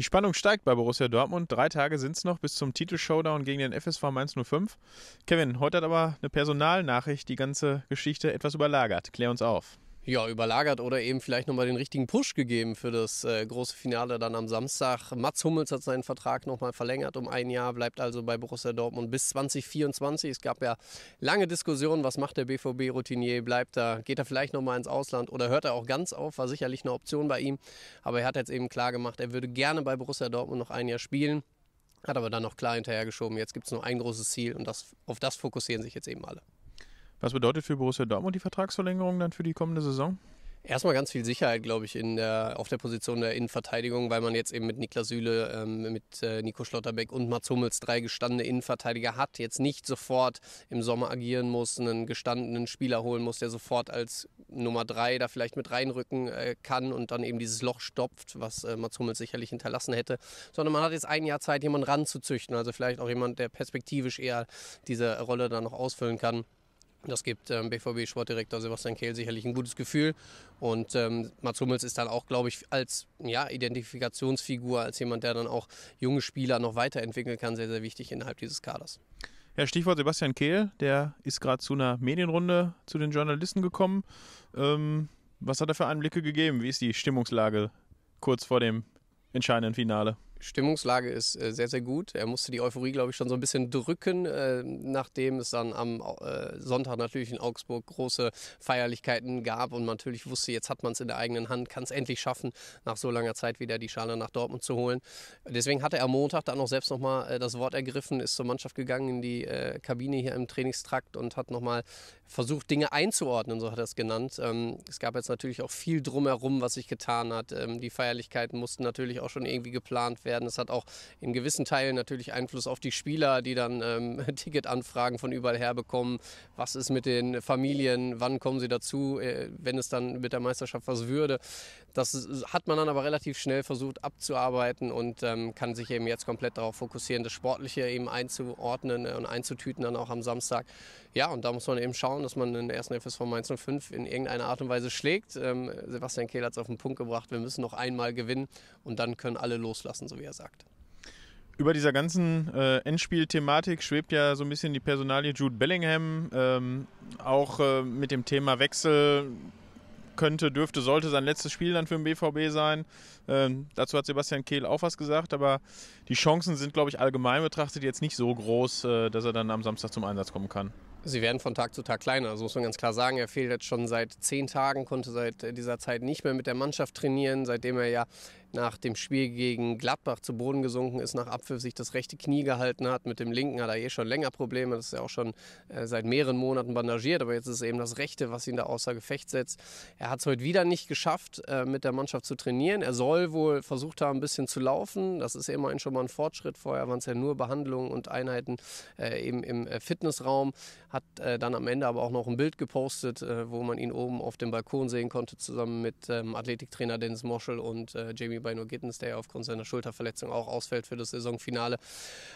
Die Spannung steigt bei Borussia Dortmund. Drei Tage sind es noch bis zum Titelshowdown gegen den FSV Mainz 05. Kevin, heute hat aber eine Personalnachricht die ganze Geschichte etwas überlagert. Klär uns auf ja, überlagert oder eben vielleicht nochmal den richtigen Push gegeben für das äh, große Finale dann am Samstag. Mats Hummels hat seinen Vertrag nochmal verlängert um ein Jahr, bleibt also bei Borussia Dortmund bis 2024. Es gab ja lange Diskussionen, was macht der BVB Routinier, bleibt er, geht er vielleicht nochmal ins Ausland oder hört er auch ganz auf, war sicherlich eine Option bei ihm. Aber er hat jetzt eben klar gemacht, er würde gerne bei Borussia Dortmund noch ein Jahr spielen. Hat aber dann noch klar hinterhergeschoben, jetzt gibt es nur ein großes Ziel und das, auf das fokussieren sich jetzt eben alle. Was bedeutet für Borussia Dortmund die Vertragsverlängerung dann für die kommende Saison? Erstmal ganz viel Sicherheit, glaube ich, in der, auf der Position der Innenverteidigung, weil man jetzt eben mit Niklas Süle, ähm, mit äh, Nico Schlotterbeck und Mats Hummels drei gestandene Innenverteidiger hat, jetzt nicht sofort im Sommer agieren muss, einen gestandenen Spieler holen muss, der sofort als Nummer drei da vielleicht mit reinrücken äh, kann und dann eben dieses Loch stopft, was äh, Mats Hummels sicherlich hinterlassen hätte, sondern man hat jetzt ein Jahr Zeit, jemanden ranzuzüchten, also vielleicht auch jemand, der perspektivisch eher diese Rolle dann noch ausfüllen kann. Das gibt ähm, BVB-Sportdirektor Sebastian Kehl sicherlich ein gutes Gefühl. Und ähm, Mats Hummels ist dann halt auch, glaube ich, als ja, Identifikationsfigur, als jemand, der dann auch junge Spieler noch weiterentwickeln kann, sehr, sehr wichtig innerhalb dieses Kaders. Ja, Stichwort Sebastian Kehl, der ist gerade zu einer Medienrunde zu den Journalisten gekommen. Ähm, was hat er für Einblicke gegeben? Wie ist die Stimmungslage kurz vor dem entscheidenden Finale? Stimmungslage ist äh, sehr, sehr gut. Er musste die Euphorie, glaube ich, schon so ein bisschen drücken, äh, nachdem es dann am äh, Sonntag natürlich in Augsburg große Feierlichkeiten gab und man natürlich wusste, jetzt hat man es in der eigenen Hand, kann es endlich schaffen, nach so langer Zeit wieder die Schale nach Dortmund zu holen. Deswegen hatte er am Montag dann auch selbst nochmal äh, das Wort ergriffen, ist zur Mannschaft gegangen in die äh, Kabine hier im Trainingstrakt und hat nochmal versucht, Dinge einzuordnen, so hat er es genannt. Ähm, es gab jetzt natürlich auch viel drumherum, was sich getan hat. Ähm, die Feierlichkeiten mussten natürlich auch schon irgendwie geplant werden werden. Es hat auch in gewissen Teilen natürlich Einfluss auf die Spieler, die dann ähm, Ticketanfragen von überall her bekommen. Was ist mit den Familien? Wann kommen sie dazu, äh, wenn es dann mit der Meisterschaft was würde? Das hat man dann aber relativ schnell versucht abzuarbeiten und ähm, kann sich eben jetzt komplett darauf fokussieren, das Sportliche eben einzuordnen äh, und einzutüten dann auch am Samstag. Ja, und da muss man eben schauen, dass man den ersten FSV Mainz 05 in irgendeiner Art und Weise schlägt. Ähm, Sebastian Kehl hat es auf den Punkt gebracht, wir müssen noch einmal gewinnen und dann können alle loslassen, so wie er sagt. Über dieser ganzen äh, endspiel schwebt ja so ein bisschen die Personalie Jude Bellingham. Ähm, auch äh, mit dem Thema Wechsel könnte, dürfte, sollte sein letztes Spiel dann für den BVB sein. Ähm, dazu hat Sebastian Kehl auch was gesagt, aber die Chancen sind, glaube ich, allgemein betrachtet jetzt nicht so groß, äh, dass er dann am Samstag zum Einsatz kommen kann. Sie werden von Tag zu Tag kleiner, also muss man ganz klar sagen. Er fehlt jetzt schon seit zehn Tagen, konnte seit äh, dieser Zeit nicht mehr mit der Mannschaft trainieren, seitdem er ja nach dem Spiel gegen Gladbach zu Boden gesunken ist, nach Abpfiff sich das rechte Knie gehalten hat. Mit dem linken hat er eh schon länger Probleme. Das ist ja auch schon äh, seit mehreren Monaten bandagiert. Aber jetzt ist es eben das rechte, was ihn da außer Gefecht setzt. Er hat es heute wieder nicht geschafft, äh, mit der Mannschaft zu trainieren. Er soll wohl versucht haben, ein bisschen zu laufen. Das ist immerhin schon mal ein Fortschritt. Vorher waren es ja nur Behandlungen und Einheiten äh, eben im Fitnessraum. Hat dann am Ende aber auch noch ein Bild gepostet, wo man ihn oben auf dem Balkon sehen konnte, zusammen mit ähm, Athletiktrainer Dennis Moschel und Jamie Benno Gittens, der ja aufgrund seiner Schulterverletzung auch ausfällt für das Saisonfinale.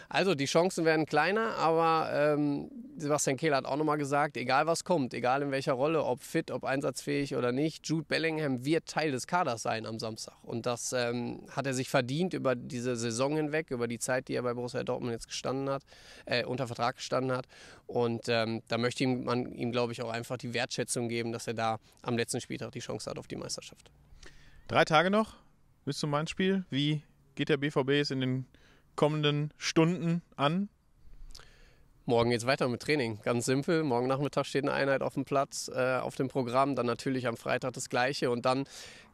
Also die Chancen werden kleiner, aber ähm, Sebastian Kehl hat auch nochmal gesagt, egal was kommt, egal in welcher Rolle, ob fit, ob einsatzfähig oder nicht, Jude Bellingham wird Teil des Kaders sein am Samstag. Und das ähm, hat er sich verdient über diese Saison hinweg, über die Zeit, die er bei Borussia Dortmund jetzt gestanden hat, äh, unter Vertrag gestanden hat. Und ähm, da möchte man ihm, glaube ich, auch einfach die Wertschätzung geben, dass er da am letzten Spieltag die Chance hat auf die Meisterschaft. Drei Tage noch bis zum mein Spiel? Wie geht der BVB es in den kommenden Stunden an? Morgen geht es weiter mit Training. Ganz simpel. Morgen Nachmittag steht eine Einheit auf dem Platz, äh, auf dem Programm. Dann natürlich am Freitag das Gleiche. Und dann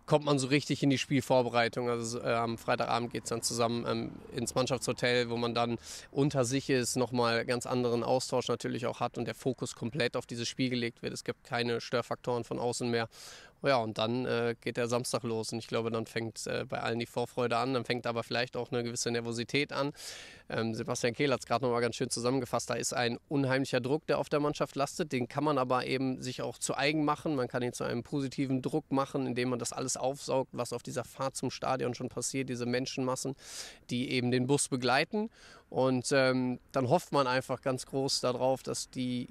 kommt man so richtig in die Spielvorbereitung. Also äh, am Freitagabend geht es dann zusammen ähm, ins Mannschaftshotel, wo man dann unter sich ist, nochmal ganz anderen Austausch natürlich auch hat und der Fokus komplett auf dieses Spiel gelegt wird. Es gibt keine Störfaktoren von außen mehr. Ja, und dann äh, geht der Samstag los und ich glaube, dann fängt äh, bei allen die Vorfreude an, dann fängt aber vielleicht auch eine gewisse Nervosität an. Ähm, Sebastian Kehl hat es gerade nochmal ganz schön zusammengefasst, da ist ein unheimlicher Druck, der auf der Mannschaft lastet, den kann man aber eben sich auch zu eigen machen, man kann ihn zu einem positiven Druck machen, indem man das alles aufsaugt, was auf dieser Fahrt zum Stadion schon passiert, diese Menschenmassen, die eben den Bus begleiten und ähm, dann hofft man einfach ganz groß darauf, dass die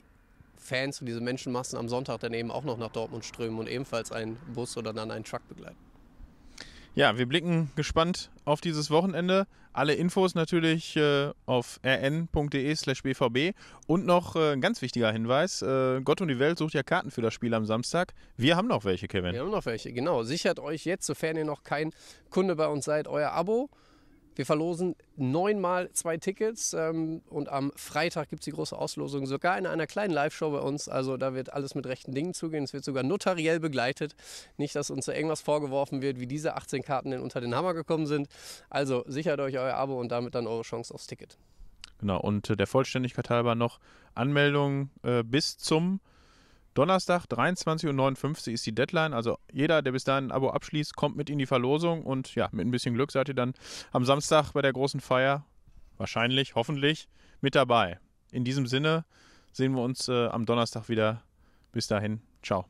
Fans und diese Menschenmassen am Sonntag dann eben auch noch nach Dortmund strömen und ebenfalls einen Bus oder dann einen Truck begleiten. Ja, wir blicken gespannt auf dieses Wochenende. Alle Infos natürlich äh, auf rn.de/slash bvb. Und noch äh, ein ganz wichtiger Hinweis: äh, Gott und die Welt sucht ja Karten für das Spiel am Samstag. Wir haben noch welche, Kevin. Wir haben noch welche, genau. Sichert euch jetzt, sofern ihr noch kein Kunde bei uns seid, euer Abo. Wir verlosen neunmal zwei Tickets ähm, und am Freitag gibt es die große Auslosung sogar in einer kleinen Live-Show bei uns. Also da wird alles mit rechten Dingen zugehen. Es wird sogar notariell begleitet. Nicht, dass uns da irgendwas vorgeworfen wird, wie diese 18 Karten denn unter den Hammer gekommen sind. Also sichert euch euer Abo und damit dann eure Chance aufs Ticket. Genau, und äh, der Vollständigkeit halber noch Anmeldung äh, bis zum Donnerstag, 23.59 Uhr ist die Deadline. Also jeder, der bis dahin ein Abo abschließt, kommt mit in die Verlosung. Und ja, mit ein bisschen Glück seid ihr dann am Samstag bei der großen Feier wahrscheinlich, hoffentlich mit dabei. In diesem Sinne sehen wir uns äh, am Donnerstag wieder. Bis dahin, ciao.